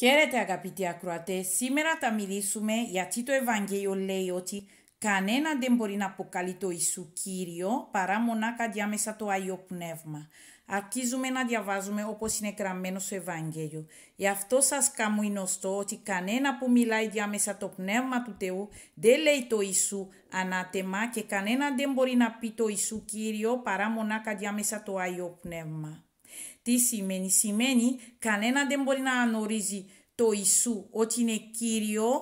Καίρετε αγαπητοί ακροατές, σήμερα θα μιλήσουμε γιατί το Ευαγγέλιο λέει ότι κανένα δεν μπορεί να αποκαλεί το Ιησού Κύριο παρά μονάκα διάμεσα το Άγιο Πνεύμα. Αρχίζουμε να διαβάζουμε όπως είναι γραμμένο στο Ευαγγέλιο. Γι' αυτό σας κάνω γνωστό ότι κανένα που μιλάει διάμεσα το Πνεύμα του Θεού δεν λέει το Ισού ανάτεμα και κανένα δεν μπορεί να πει το Ισού Κύριο παρά μονάκα διάμεσα το Άγιο Πνεύμα. Τι σημαίνει, σημαίνει κανένα δεν μπορεί να ανορίζει το Ιησού ότι είναι Κύριο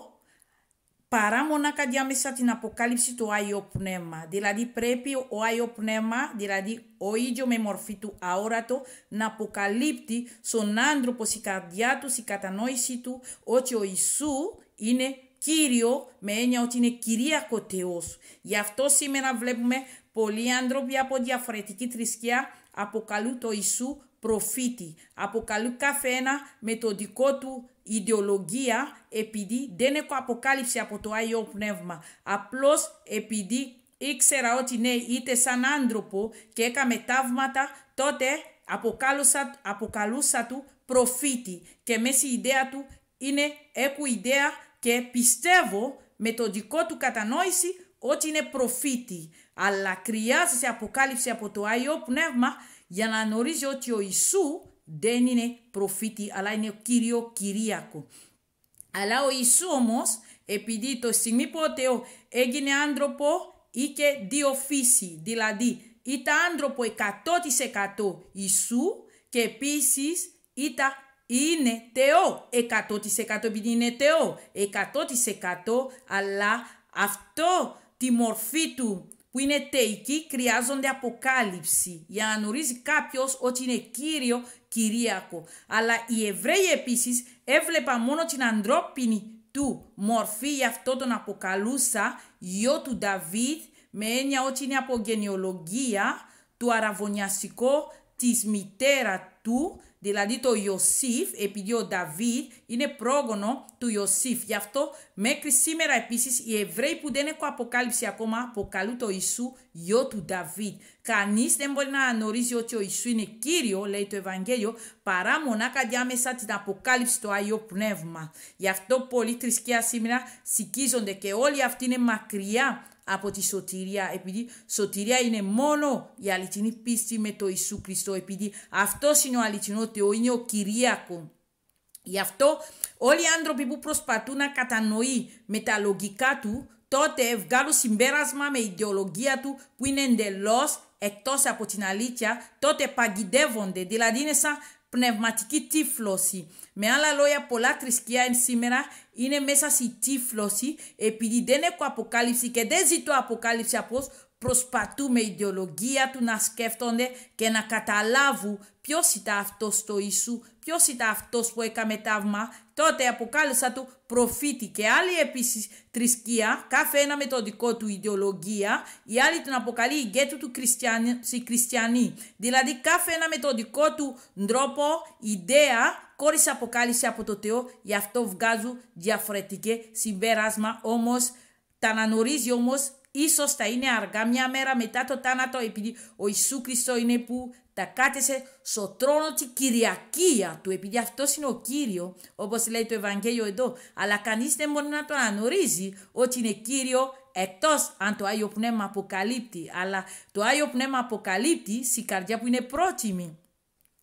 παρά μονάχα διάμεσα την αποκάλυψη του Άγιο Πνεύμα. Δηλαδή πρέπει ο Άγιο Πνεύμα, δηλαδή ο ίδιος με μορφή του αόρατο, να αποκαλύπτει στον άνθρωπο η καρδιά του, η κατανόηση του, ότι ο Ιησού είναι Κύριο με έννοια ότι είναι Κυρίακο Θεός. Γι' αυτό σήμερα βλέπουμε πολλοί άνθρωποι από διαφορετική θρησκεία αποκαλούν το Ιησού προφήτη. Αποκαλούν κάθε ένα με το δικό του ιδεολογία επειδή δεν έχω αποκάλυψη από το Άγιο Πνεύμα. Απλώς επειδή ήξερα ότι ναι, είτε σαν άνθρωπο και έκαμε ταύματα, τότε αποκάλουσα, αποκαλούσα του προφήτη και μέσα η ιδέα του είναι έχω ιδέα και πιστεύω με το δικό του κατανόηση ότι είναι προφήτη αλλά χρειάζεσαι αποκάλυψη από το Άγιο Πνεύμα για να γνωρίζει ότι ο Ιησού δεν είναι προφήτη, αλλά είναι ο Κύριο Κυρίακο. Αλλά ο Ιησού όμως, επειδή το στιγμή που ο Θεός έγινε άνθρωπο, είχε δύο φύση, δηλαδή ήταν άνθρωπο 100% Ιησού και επίσης ήταν είναι Θεός, 100% επειδή είναι Θεός, 100% αλλά αυτό τη μορφή του που είναι τεϊκοί χρειάζονται αποκάλυψη για να γνωρίζει κάποιος ότι είναι κύριο κυρίακο. Αλλά οι Εβραίοι επίσης έβλεπαν μόνο την ανθρώπινη του μορφή, γι' αυτό τον αποκαλούσα γιο του Νταβίδ, με έννοια ότι είναι από γενεολογία του αραβωνιαστικού της μητέρα του Δηλαδή το Ιωσήφ, επειδή ο Δαβίδ είναι πρόγονο του Ιωσήφ. Γι' αυτό μέχρι σήμερα επίσης οι Εβραίοι που δεν έχουν αποκάλυψη ακόμα αποκαλούν το Ιησού γιο του Δαβίδ. Κανείς δεν μπορεί να γνωρίζει ότι ο Ιησού είναι Κύριο, λέει το Ευαγγέλιο, παρά μονάχα διάμεσα την αποκάλυψη του Άγιο Πνεύμα. Γι' αυτό πολλοί θρησκεία σήμερα σηκίζονται και όλοι αυτοί είναι μακριά από τη σωτηρία επειδή σωτηρία είναι μόνο η αληθινή πίστη με το Ιησού Χριστό επειδή αυτός είναι ο αληθινός Θεό, είναι ο Κυρίακο. Γι' αυτό όλοι οι άνθρωποι που προσπαθούν να κατανοεί με τα λογικά του τότε βγάλουν συμπέρασμα με ιδεολογία του που είναι εντελώς εκτός από την αλήθεια, τότε παγιδεύονται. Δηλαδή είναι σαν πνευματική τύφλωση. Με άλλα λόγια, πολλά θρησκεία σήμερα είναι μέσα στη τύφλωση επειδή δεν έχω αποκάλυψη και δεν ζητώ αποκάλυψη από προσπατούμε ιδεολογία του να σκέφτονται και να καταλάβουν ποιος ήταν αυτός το Ιησού, ποιος ήταν αυτός που έκαμε ταύμα, τότε αποκάλεσα του προφήτη και άλλη επίσης θρησκεία, κάθε ένα με το δικό του ιδεολογία, η άλλη τον αποκαλεί ηγέτου του χριστιανή, δηλαδή κάθε ένα με το δικό του τρόπο, ιδέα, κόρη αποκάλυψη από το Θεό, γι' αυτό βγάζουν διαφορετικέ συμπέρασμα, όμως, τα αναγνωρίζει όμως. Ίσως θα είναι αργά μια μέρα μετά το τάνατο επειδή ο Ιησού Χριστό είναι που τα κάτεσε στο τρόνο της Κυριακία του επειδή αυτός είναι ο Κύριος όπως λέει το Ευαγγέλιο εδώ αλλά κανείς δεν μπορεί να το αναγνωρίζει ότι είναι Κύριος εκτός αν το Άγιο Πνεύμα αποκαλύπτει αλλά το Άγιο Πνεύμα αποκαλύπτει στην καρδιά που είναι πρότιμη.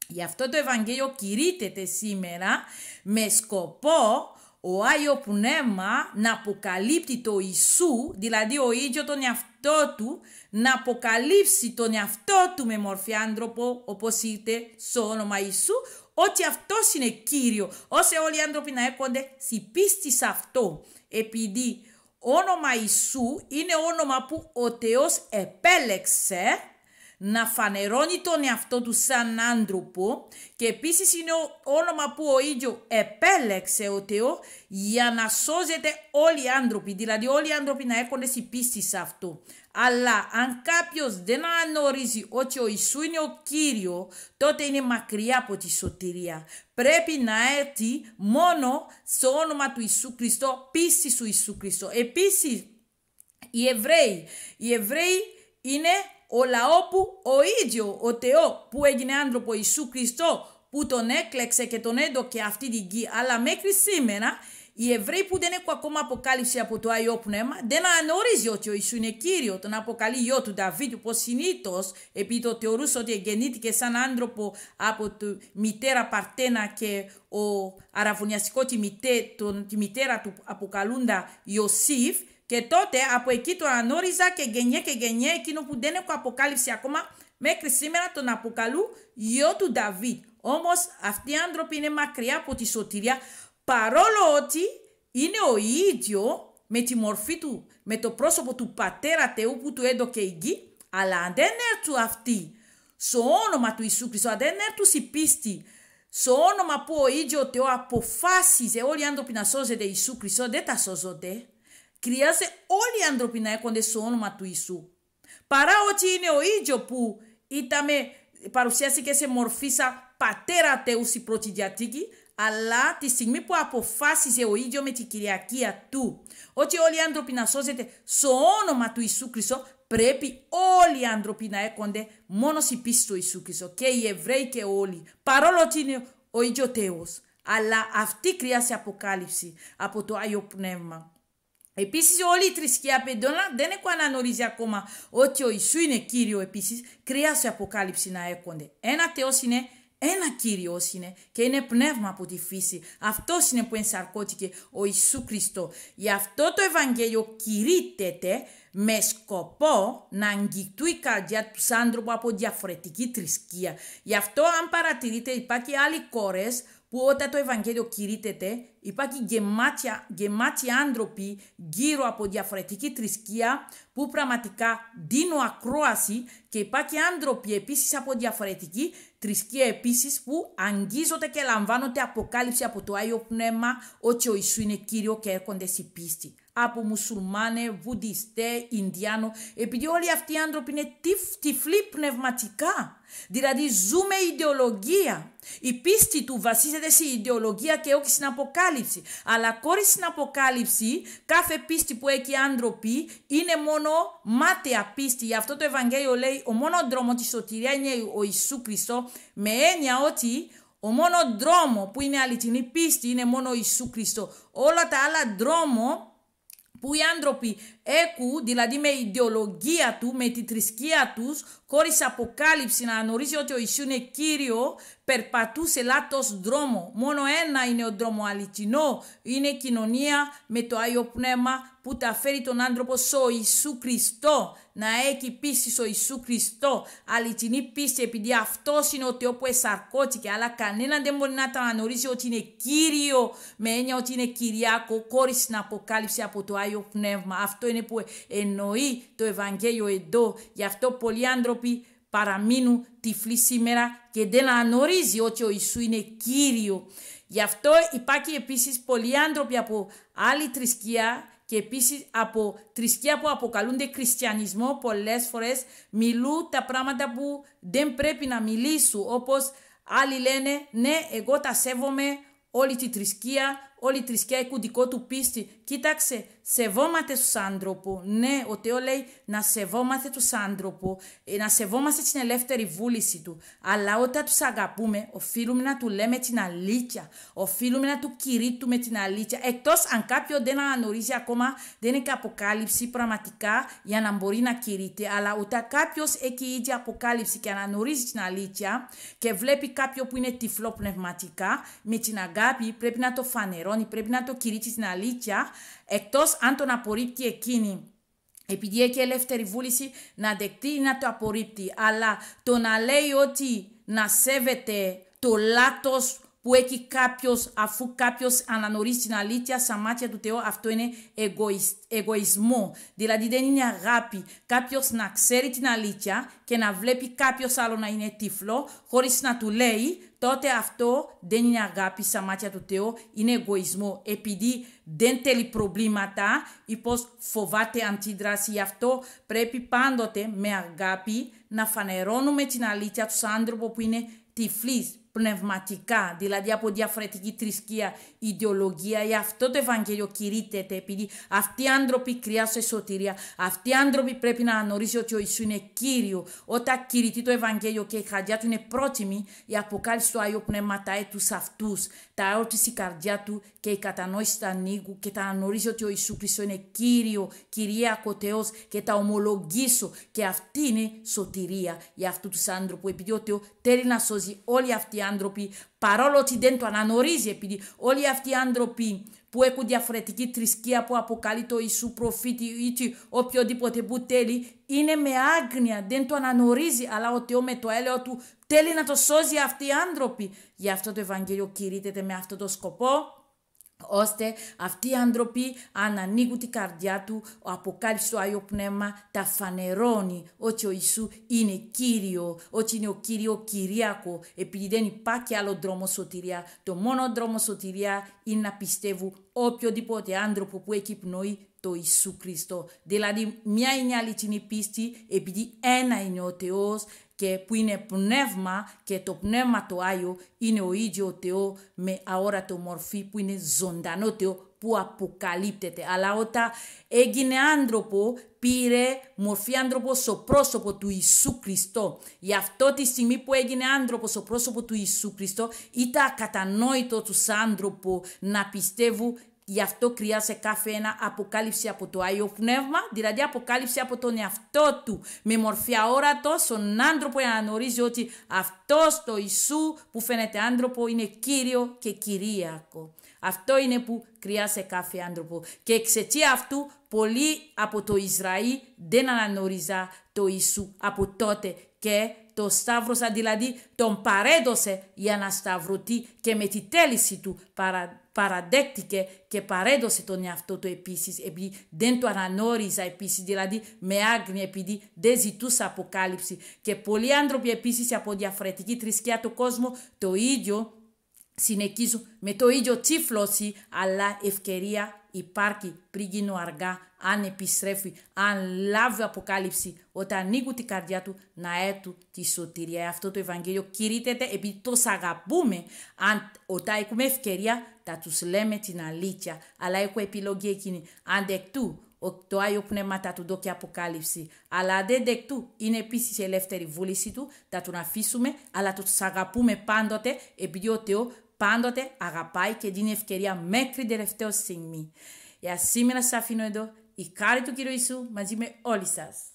Γι' αυτό το Ευαγγέλιο κηρύτεται σήμερα με σκοπό ο Άγιο Πνεύμα να αποκαλύπτει το Ιησού, δηλαδή ο ίδιο τον εαυτό του, να αποκαλύψει τον εαυτό του με μορφή άνθρωπο, όπως είτε στο όνομα Ιησού, ότι αυτός είναι Κύριο, όσοι όλοι οι άνθρωποι να έρχονται στη πίστη σε αυτό, επειδή όνομα Ιησού είναι όνομα που ο Θεός επέλεξε να φανερώνει τον εαυτό του σαν άνθρωπο και επίσης είναι ο όνομα που ο ίδιο επέλεξε ο Θεό για να σώζεται όλοι οι άνθρωποι, δηλαδή όλοι οι άνθρωποι να έχουν εσύ πίστη σε αυτό. Αλλά αν κάποιος δεν αναγνωρίζει ότι ο Ιησού είναι ο Κύριος, τότε είναι μακριά από τη σωτηρία. Πρέπει να έρθει μόνο στο όνομα του Ιησού Χριστό, πίστη σου Ιησού Χριστό. Επίσης, οι Εβραίοι, οι Εβραίοι είναι ο λαόπου ο ίδιο ο Θεό που έγινε άνθρωπο Ιησού Χριστό που τον έκλεξε και τον έδωκε αυτή την γη. Αλλά μέχρι σήμερα οι Εβραίοι που δεν έχουν ακόμα αποκάλυψη από το Άγιο Πνεύμα δεν αναγνωρίζει ότι ο Ιησού είναι Κύριος. Τον αποκαλεί γιο του Δαβίτ, που συνήθως επειδή το θεωρούσε ότι γεννήθηκε σαν άνθρωπο από τη μητέρα Παρτένα και ο αραβωνιαστικό τη, μητέ, τη μητέρα του αποκαλούντα Ιωσήφ, και τότε από εκεί το ανόριζα και γενιέ και γενιέ εκείνο που δεν έχω αποκάλυψει ακόμα μέχρι σήμερα τον αποκαλού γιο του Νταβίτ. Όμως αυτοί οι άνθρωποι είναι μακριά από τη σωτηρία παρόλο ότι είναι ο ίδιο με τη μορφή του, με το πρόσωπο του πατέρα Θεού που του έδωκε η γη, αλλά αν δεν έρθουν αυτοί στο όνομα του Ιησού Χριστού, αν δεν έρθουν στη πίστη, στο όνομα που ο ίδιο ο Θεό αποφάσισε όλοι οι άνθρωποι να σώζονται Ιησού Χριστό, δεν τα σώζονται. Χρειάζεται όλοι οι άνθρωποι να στο όνομα του Ιησού. Παρά ότι είναι ο ίδιο που είδαμε, παρουσιάστηκε σε μορφή σαν πατέρα Θεού στην πρώτη διατήκη, αλλά τη στιγμή που αποφάσισε ο ίδιο με την Κυριακία του ότι όλοι οι άνθρωποι να σώζεται στο όνομα του Ιησού Χριστό, πρέπει όλοι οι άνθρωποι να έκονται μόνο στην πίστη του Ιησού Χριστό και οι Εβραίοι και όλοι, παρόλο ότι είναι ο ίδιος Θεός. Αλλά αυτή χρειάζεται αποκάλυψη από το Άγιο Πνεύμα. Επίσης όλη η θρησκεία πεντώνα δεν έχω αναγνωρίζει ακόμα ότι ο Ιησού είναι Κύριο επίσης, χρειάζεται αποκάλυψη να έρχονται. Ένα Θεός είναι ένα Κύριος είναι και είναι πνεύμα από τη φύση. Αυτός είναι που ενσαρκώθηκε ο Ιησού Χριστό. Γι' αυτό το Ευαγγέλιο κηρύτεται με σκοπό να αγγικτού η καρδιά τους άνθρωπου από διαφορετική θρησκεία. Γι' αυτό αν παρατηρείτε υπάρχει άλλοι κόρες που όταν το Ευαγγέλιο κηρύτεται υπάρχει γεμάτια, γεμάτοι άνθρωποι γύρω από διαφορετική θρησκεία που πραγματικά δίνουν ακρόαση και υπάρχει άνθρωποι επίσης από διαφορετική θρησκεία επίσης που αγγίζονται και λαμβάνονται αποκάλυψη από το Άγιο Πνεύμα ότι ο Ιησού είναι Κύριος και έρχονται σε πίστη από μουσουλμάνε, βουδιστέ, Ινδιάνο, επειδή όλοι αυτοί οι άνθρωποι είναι τυφλοί πνευματικά. Δηλαδή ζούμε ιδεολογία. Η πίστη του βασίζεται σε ιδεολογία και όχι στην αποκάλυψη. Αλλά κόρη στην αποκάλυψη, κάθε πίστη που έχει άνθρωποι είναι μόνο μάταια πίστη. Γι' αυτό το Ευαγγέλιο λέει ο μόνο δρόμος της σωτηρίας είναι ο Ιησού Χριστό με έννοια ότι ο μόνο δρόμο που είναι αληθινή πίστη είναι μόνο ο Ιησού Χριστό. Όλα τα άλλα δρόμο ¡Puy andropi! έκου, δηλαδή με ιδεολογία του, με τη θρησκεία τους, χωρίς αποκάλυψη να γνωρίζει ότι ο Ισού είναι Κύριο, περπατούσε λάθο δρόμο. Μόνο ένα είναι ο δρόμο αληθινό, είναι κοινωνία με το Άγιο Πνεύμα που τα φέρει τον άνθρωπο στο Ιησού Χριστό, να έχει πίστη στο Ιησού Χριστό, αληθινή πίστη, επειδή αυτός είναι ο Θεός που εσαρκώθηκε, αλλά κανένα δεν μπορεί να τα αναγνωρίζει ότι είναι Κύριο, με έννοια ότι είναι Κυριάκο, κόρη την αποκάλυψη από το Άγιο Πνεύμα. Αυτό είναι που εννοεί το Ευαγγέλιο εδώ. Γι' αυτό πολλοί άνθρωποι παραμείνουν τυφλοί σήμερα και δεν αναγνωρίζει ότι ο Ιησού είναι Κύριο. Γι' αυτό υπάρχει επίσης πολλοί άνθρωποι από άλλη θρησκεία και επίσης από θρησκεία που αποκαλούνται χριστιανισμό πολλές φορές μιλούν τα πράγματα που δεν πρέπει να μιλήσουν όπως άλλοι λένε ναι εγώ τα σέβομαι όλη τη θρησκεία όλη η θρησκεία έχει δικό του πίστη. Κοίταξε, σεβόμαστε του άνθρωπου. Ναι, ο Θεός λέει να σεβόμαστε τους άνθρωπου, ε, να σεβόμαστε την ελεύθερη βούληση του. Αλλά όταν τους αγαπούμε, οφείλουμε να του λέμε την αλήθεια. Οφείλουμε να του κηρύττουμε την αλήθεια. Εκτός αν κάποιο δεν αναγνωρίζει ακόμα, δεν έχει αποκάλυψη πραγματικά για να μπορεί να κηρύττει. Αλλά όταν κάποιος έχει ήδη αποκάλυψη και αναγνωρίζει την αλήθεια και βλέπει κάποιο που είναι τυφλό πνευματικά, με την αγάπη πρέπει να το φανερώσει πρέπει να το κηρύξει στην αλήθεια, εκτός αν τον απορρίπτει εκείνη επειδή έχει ελεύθερη βούληση να δεκτεί ή να το απορρίπτει. Αλλά το να λέει ότι να σέβεται το λάθος που έχει κάποιος, αφού κάποιος αναγνωρίζει την αλήθεια στα μάτια του Θεού, αυτό είναι εγωισ... εγωισμό. Δηλαδή δεν είναι αγάπη. Κάποιος να ξέρει την αλήθεια και να βλέπει κάποιος άλλο να είναι τύφλο, χωρίς να του λέει, τότε αυτό δεν είναι αγάπη στα μάτια του Θεού, είναι εγωισμό. Επειδή δεν θέλει προβλήματα ή πως φοβάται αντίδραση, γι' αυτό πρέπει πάντοτε με αγάπη να φανερώνουμε την αλήθεια του άνθρωπου που είναι τυφλής, πνευματικά, δηλαδή από διαφορετική θρησκεία, ιδεολογία. Γι' αυτό το Ευαγγέλιο κηρύτεται επειδή αυτοί οι άνθρωποι κρυάσουν σωτηρία. Αυτοί οι άνθρωποι πρέπει να γνωρίζουν ότι ο Ιησού είναι κύριο. Όταν κηρύττει το Ευαγγέλιο και η καρδιά του είναι πρότιμη, η αποκάλυψη του Άγιου Πνεύματά τους αυτούς, τα ερώτηση η καρδιά του και η κατανόηση του ανοίγου και τα γνωρίζει ότι ο Ιησού Χριστός είναι κύριο, Κυρία Θεός και τα ομολογήσω. Και αυτή είναι σωτηρία για αυτούς τους άνθρωπους, επειδή ο Θεό θέλει να σώζει όλοι αυτοί άνθρωποι, παρόλο ότι δεν το αναγνωρίζει, επειδή όλοι αυτοί οι άνθρωποι που έχουν διαφορετική θρησκεία που αποκαλεί το Ιησού προφήτη ή οποιοδήποτε που θέλει, είναι με άγνοια, δεν το αναγνωρίζει, αλλά ο Θεός με το έλεος του θέλει να το σώζει αυτοί οι άνθρωποι. Γι' αυτό το Ευαγγέλιο κηρύτεται με αυτό το σκοπό ώστε αυτοί οι άνθρωποι αν ανοίγουν την καρδιά του, ο αποκάλυψης του Άγιο Πνεύμα τα φανερώνει ότι ο Ιησού είναι Κύριο, ότι είναι ο Κύριο Κυρίακο, επειδή δεν υπάρχει άλλο δρόμο σωτηρία. Το μόνο δρόμο σωτηρία είναι να πιστεύουν οποιοδήποτε άνθρωπο που έχει πνοή το Ιησού Χριστό. Δηλαδή μια είναι αληθινή πίστη επειδή ένα είναι ο Θεός, και που είναι πνεύμα και το πνεύμα το Άγιο είναι ο ίδιο Θεό με αόρατο μορφή που είναι ζωντανό Θεό που αποκαλύπτεται. Αλλά όταν έγινε άνθρωπο, πήρε μορφή άνθρωπος στο πρόσωπο του Ιησού Χριστό. Γι' αυτό τη στιγμή που έγινε άνθρωπος στο πρόσωπο του Ιησού Χριστό, ήταν ακατανόητο τους άνθρωπο να πιστεύουν Γι' αυτό χρειάζεται κάθε ένα αποκάλυψη από το Άγιο Πνεύμα, δηλαδή αποκάλυψη από τον εαυτό του, με μορφή αόρατο, στον άνθρωπο για να γνωρίζει ότι αυτός το Ιησού που φαίνεται άνθρωπο είναι κύριο και κυρίακο. Αυτό είναι που χρειάζεται κάθε άνθρωπο. Και εξαιτία αυτού, πολλοί από το Ισραήλ δεν αναγνώριζαν το ίσου, από τότε και το σταύρωσαν, δηλαδή τον παρέδωσε για να σταυρωθεί και με τη τέληση του παραδείγματο παραδέχτηκε και παρέδωσε τον εαυτό του επίσης, επειδή δεν το αναγνώριζα επίσης, δηλαδή με άγνοια, επειδή δεν ζητούσα αποκάλυψη. Και πολλοί άνθρωποι επίσης από διαφορετική θρησκεία του κόσμου το ίδιο Συνεχίζω με το ίδιο τύφλωση, αλλά ευκαιρία υπάρχει πριν γίνω αργά, αν επιστρέφει, αν λάβει αποκάλυψη, όταν ανοίγουν την καρδιά του, να έτου τη σωτηρία. Αυτό το Ευαγγέλιο κηρύτεται επειδή τόσο αγαπούμε. Αν όταν έχουμε ευκαιρία, θα τους λέμε την αλήθεια, αλλά έχω επιλογή εκείνη. Αν δεκτού το Άγιο Πνεύμα τα του δόκια αποκάλυψη. Αλλά δεν δεκτού, είναι επίσης η ελεύθερη βούληση του, θα τον αφήσουμε, αλλά Τους του αγαπούμε πάντοτε, επειδή ο Θεός πάντοτε αγαπάει και δίνει ευκαιρία μέχρι την τελευταία στιγμή. Για σήμερα σας αφήνω εδώ, η χάρη του κύριου Ιησού μαζί με όλοι σας.